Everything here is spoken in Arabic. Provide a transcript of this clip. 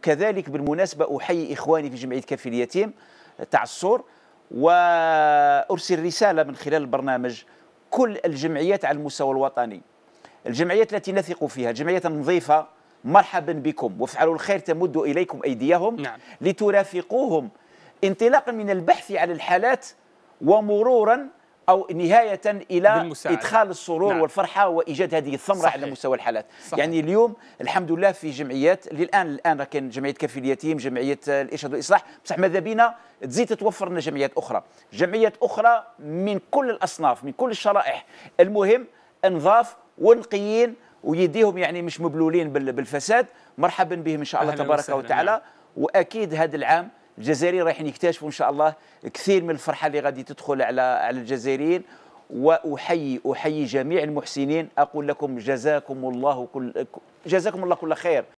وكذلك بالمناسبة أحيي إخواني في جمعية كافي اليتيم تاع الصور وأرسل رسالة من خلال البرنامج كل الجمعيات على المستوى الوطني الجمعيات التي نثق فيها الجمعيات النظيفة مرحبا بكم وافعلوا الخير تمد إليكم أيديهم نعم. لترافقوهم انطلاقا من البحث على الحالات ومرورا أو نهاية إلى بالمساعدة. إدخال السرور نعم. والفرحة وإيجاد هذه الثمرة صحيح. على مستوى الحالات صحيح. يعني اليوم الحمد لله في جمعيات للآن الآن كان جمعية كفي اليتيم جمعية الإرشاد والإصلاح بصح ماذا بينا تزيد تتوفر لنا جمعيات أخرى جمعيات أخرى من كل الأصناف من كل الشرائح المهم انظاف ونقيين ويديهم يعني مش مبلولين بالفساد مرحبا بهم إن شاء الله تبارك وتعالى نعم. وأكيد هذا العام الجزائريين رايحين يكتشفوا ان شاء الله كثير من الفرحه اللي غادي تدخل على على الجزائريين واحيي احيي جميع المحسنين اقول لكم جزاكم الله كل جزاكم الله كل خير